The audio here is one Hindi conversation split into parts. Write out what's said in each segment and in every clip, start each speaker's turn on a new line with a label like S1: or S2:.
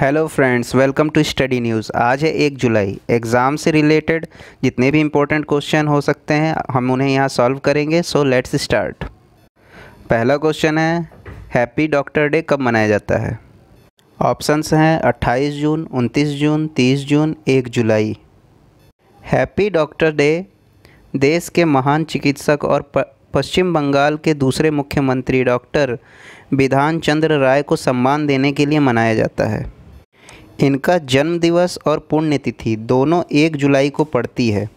S1: hello friends welcome to study news आज है एक जुलाई एग्ज़ाम से रिलेटेड जितने भी इम्पोर्टेंट क्वेश्चन हो सकते हैं हम उन्हें यहाँ सॉल्व करेंगे सो लेट्स स्टार्ट पहला क्वेश्चन है हैप्पी डॉक्टर डे कब मनाया जाता है ऑप्शंस हैं 28 जून 29 जून 30 जून 1 जुलाई हैप्पी डॉक्टर डे देश के महान चिकित्सक और पश्चिम बंगाल के दूसरे मुख्यमंत्री डॉक्टर विधान चंद्र राय को सम्मान देने के लिए मनाया जाता है इनका जन्म दिवस और पुण्यतिथि दोनों एक जुलाई को पड़ती है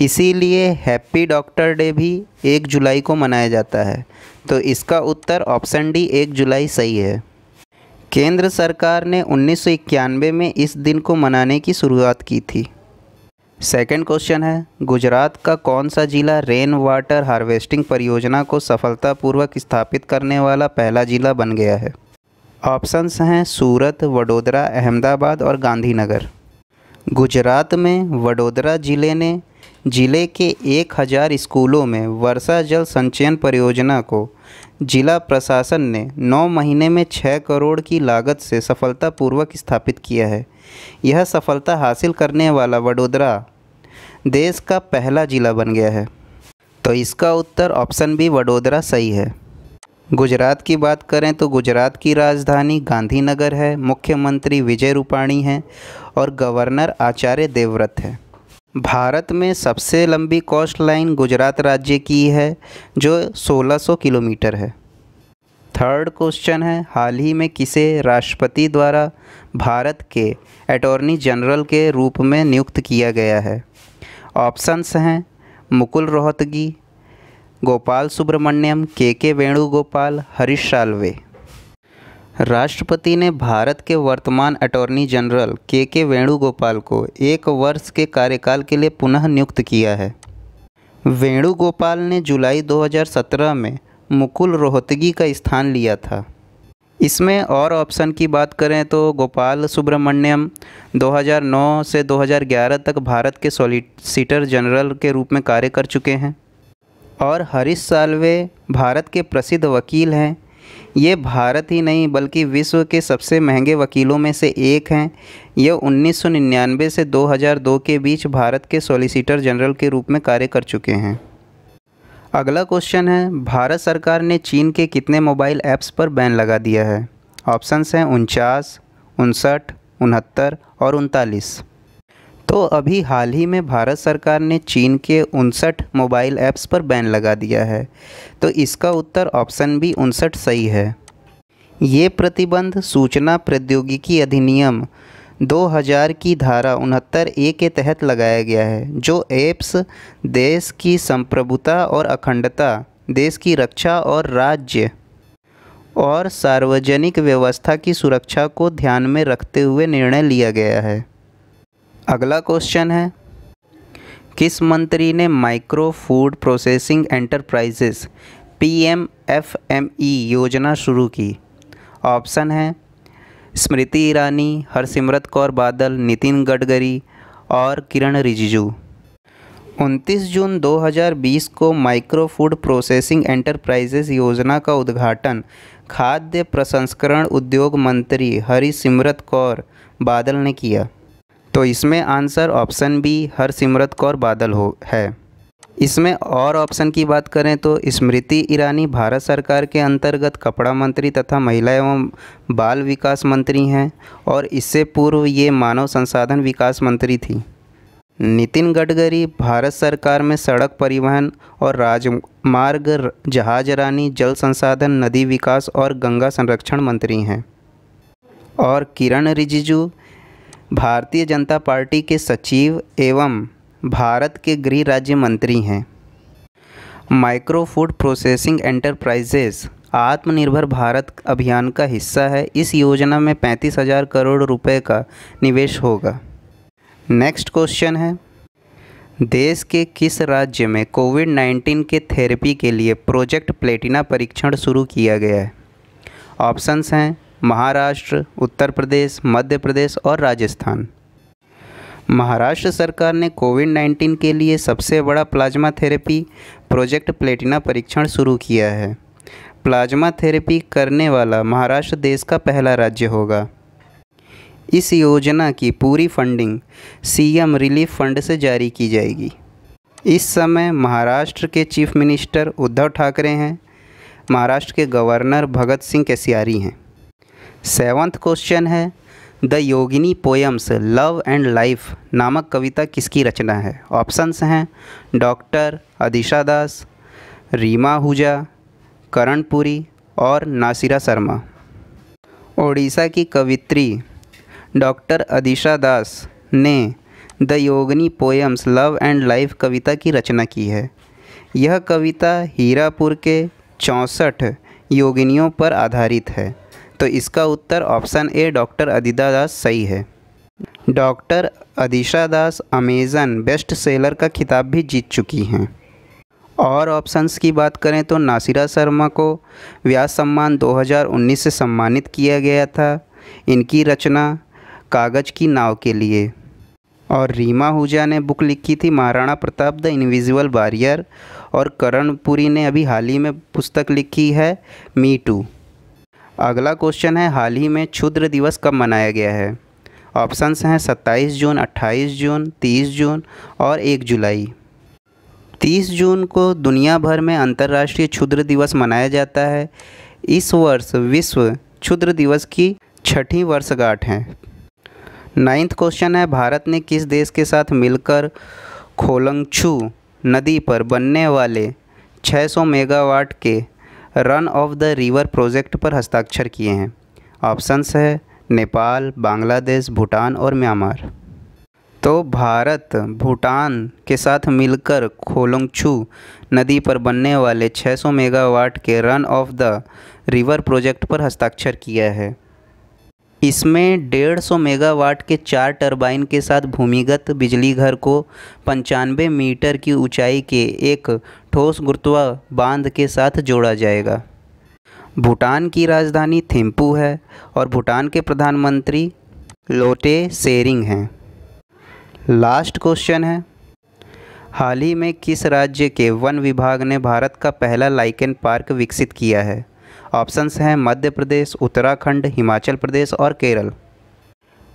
S1: इसीलिए हैप्पी डॉक्टर डे भी एक जुलाई को मनाया जाता है तो इसका उत्तर ऑप्शन डी एक जुलाई सही है केंद्र सरकार ने उन्नीस में इस दिन को मनाने की शुरुआत की थी सेकंड क्वेश्चन है गुजरात का कौन सा जिला रेन वाटर हार्वेस्टिंग परियोजना को सफलतापूर्वक स्थापित करने वाला पहला जिला बन गया है ऑप्शंस हैं सूरत वडोदरा अहमदाबाद और गांधीनगर गुजरात में वडोदरा ज़िले ने ज़िले के एक हज़ार स्कूलों में वर्षा जल संचयन परियोजना को जिला प्रशासन ने नौ महीने में छः करोड़ की लागत से सफलतापूर्वक स्थापित किया है यह सफलता हासिल करने वाला वडोदरा देश का पहला ज़िला बन गया है तो इसका उत्तर ऑप्शन बी वडोदरा सही है गुजरात की बात करें तो गुजरात की राजधानी गांधीनगर है मुख्यमंत्री विजय रूपाणी हैं और गवर्नर आचार्य देवव्रत हैं भारत में सबसे लंबी कोस्ट लाइन गुजरात राज्य की है जो 1600 किलोमीटर है थर्ड क्वेश्चन है हाल ही में किसे राष्ट्रपति द्वारा भारत के अटॉर्नी जनरल के रूप में नियुक्त किया गया है ऑप्शंस हैं मुकुल रोहतगी गोपाल सुब्रमण्यम के के वेणुगोपाल हरीश सालवे राष्ट्रपति ने भारत के वर्तमान अटॉर्नी जनरल के के वेणुगोपाल को एक वर्ष के कार्यकाल के लिए पुनः नियुक्त किया है वेणुगोपाल ने जुलाई 2017 में मुकुल रोहतगी का स्थान लिया था इसमें और ऑप्शन की बात करें तो गोपाल सुब्रमण्यम 2009 से 2011 तक भारत के सॉलिसिटर जनरल के रूप में कार्य कर चुके हैं और हरीश सालवे भारत के प्रसिद्ध वकील हैं ये भारत ही नहीं बल्कि विश्व के सबसे महंगे वकीलों में से एक हैं ये 1999 से 2002 के बीच भारत के सॉलिसिटर जनरल के रूप में कार्य कर चुके हैं अगला क्वेश्चन है भारत सरकार ने चीन के कितने मोबाइल ऐप्स पर बैन लगा दिया है ऑप्शंस हैं उनचास उनसठ उनहत्तर और उनतालीस तो अभी हाल ही में भारत सरकार ने चीन के उनसठ मोबाइल ऐप्स पर बैन लगा दिया है तो इसका उत्तर ऑप्शन बी उनसठ सही है ये प्रतिबंध सूचना प्रौद्योगिकी अधिनियम 2000 की धारा उनहत्तर ए के तहत लगाया गया है जो ऐप्स देश की संप्रभुता और अखंडता देश की रक्षा और राज्य और सार्वजनिक व्यवस्था की सुरक्षा को ध्यान में रखते हुए निर्णय लिया गया है अगला क्वेश्चन है किस मंत्री ने micro food processing enterprises PMFME योजना शुरू की ऑप्शन है स्मृति ईरानी हरसिमरत कौर बादल नितिन गडकरी और किरण रिजिजू 29 जून 2020 को माइक्रो फूड प्रोसेसिंग एंटरप्राइजेस योजना का उद्घाटन खाद्य प्रसंस्करण उद्योग मंत्री हरिसिमरत कौर बादल ने किया तो इसमें answer option B Harsimrat Kaur Badal हो है इसमें और ऑप्शन की बात करें तो स्मृति ईरानी भारत सरकार के अंतर्गत कपड़ा मंत्री तथा महिला एवं बाल विकास मंत्री हैं और इससे पूर्व ये मानव संसाधन विकास मंत्री थी नितिन गडकरी भारत सरकार में सड़क परिवहन और राजमार्ग जहाजरानी जल संसाधन नदी विकास और गंगा संरक्षण मंत्री हैं और किरण रिजिजू भारतीय जनता पार्टी के सचिव एवं भारत के गृह राज्य मंत्री हैं माइक्रो फूड प्रोसेसिंग एंटरप्राइजेस आत्मनिर्भर भारत अभियान का हिस्सा है इस योजना में पैंतीस हज़ार करोड़ रुपए का निवेश होगा नेक्स्ट क्वेश्चन है देश के किस राज्य में कोविड 19 के थेरेपी के लिए प्रोजेक्ट प्लेटिना परीक्षण शुरू किया गया है ऑप्शंस हैं महाराष्ट्र उत्तर प्रदेश मध्य प्रदेश और राजस्थान महाराष्ट्र सरकार ने कोविड 19 के लिए सबसे बड़ा प्लाज्मा थेरेपी प्रोजेक्ट प्लेटिना परीक्षण शुरू किया है प्लाज्मा थेरेपी करने वाला महाराष्ट्र देश का पहला राज्य होगा इस योजना की पूरी फंडिंग सीएम रिलीफ फंड से जारी की जाएगी इस समय महाराष्ट्र के चीफ मिनिस्टर उद्धव ठाकरे हैं महाराष्ट्र के गवर्नर भगत सिंह कैसियारी हैं सेवन्थ क्वेश्चन है the Yogini poems love and life नामक कविता किसकी रचना है ऑप्शंस हैं डॉक्टर अदिशा दास रीमा हुजा करणपुरी और नासिरा शर्मा ओडिशा की कवित्री डॉक्टर अदिशा दास ने the Yogini poems love and life कविता की रचना की है यह कविता हीरापुर के चौंसठ योगिनियों पर आधारित है तो इसका उत्तर ऑप्शन ए डॉक्टर अदिदा दास सही है doctor Adisha Das Amazon best seller का खिताब भी जीत चुकी हैं और ऑप्शंस की बात करें तो नासिरा शर्मा को व्यास सम्मान 2019 से सम्मानित किया गया था इनकी रचना कागज़ की नाव के लिए और रीमा हुजा ने बुक लिखी थी Maharana Pratap the invisible barrier और करण पुरी ने अभी हाल ही में पुस्तक लिखी है मी टू अगला क्वेश्चन है हाल ही में क्षुद्र दिवस कब मनाया गया है ऑप्शंस हैं 27 जून 28 जून 30 जून और 1 जुलाई 30 जून को दुनिया भर में अंतर्राष्ट्रीय क्षुद्र दिवस मनाया जाता है इस वर्ष विश्व क्षुद्र दिवस की छठी वर्षगांठ है नाइन्थ क्वेश्चन है भारत ने किस देश के साथ मिलकर खोलंगछू नदी पर बनने वाले 600 मेगावाट के run of the river project पर हस्ताक्षर किए हैं ऑप्शंस है नेपाल बांग्लादेश भूटान और म्यांमार तो भारत भूटान के साथ मिलकर खोलंगछू नदी पर बनने वाले 600 मेगावाट के run of the river project पर हस्ताक्षर किया है इसमें 150 मेगावाट के चार टरबाइन के साथ भूमिगत बिजली घर को पंचानवे मीटर की ऊंचाई के एक ठोस गुरुत्वा बांध के साथ जोड़ा जाएगा भूटान की राजधानी थिम्पू है और भूटान के प्रधानमंत्री लोटे सेरिंग हैं लास्ट क्वेश्चन है हाल ही में किस राज्य के वन विभाग ने भारत का पहला लाइकन पार्क विकसित किया है ऑप्शंस हैं मध्य प्रदेश उत्तराखंड हिमाचल प्रदेश और केरल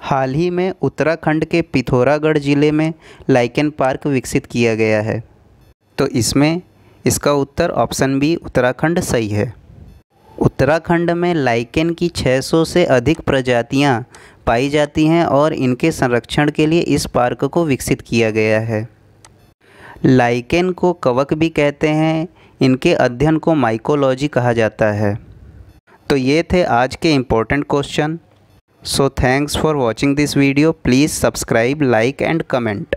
S1: हाल ही में उत्तराखंड के पिथौरागढ़ ज़िले में लाइकन पार्क विकसित किया गया है तो इसमें इसका उत्तर ऑप्शन बी उत्तराखंड सही है उत्तराखंड में लाइकेन की 600 से अधिक प्रजातियां पाई जाती हैं और इनके संरक्षण के लिए इस पार्क को विकसित किया गया है लाइकेन को कवक भी कहते हैं इनके अध्ययन को माइकोलॉजी कहा जाता है तो ये थे आज के important question so thanks for watching this video please subscribe like and comment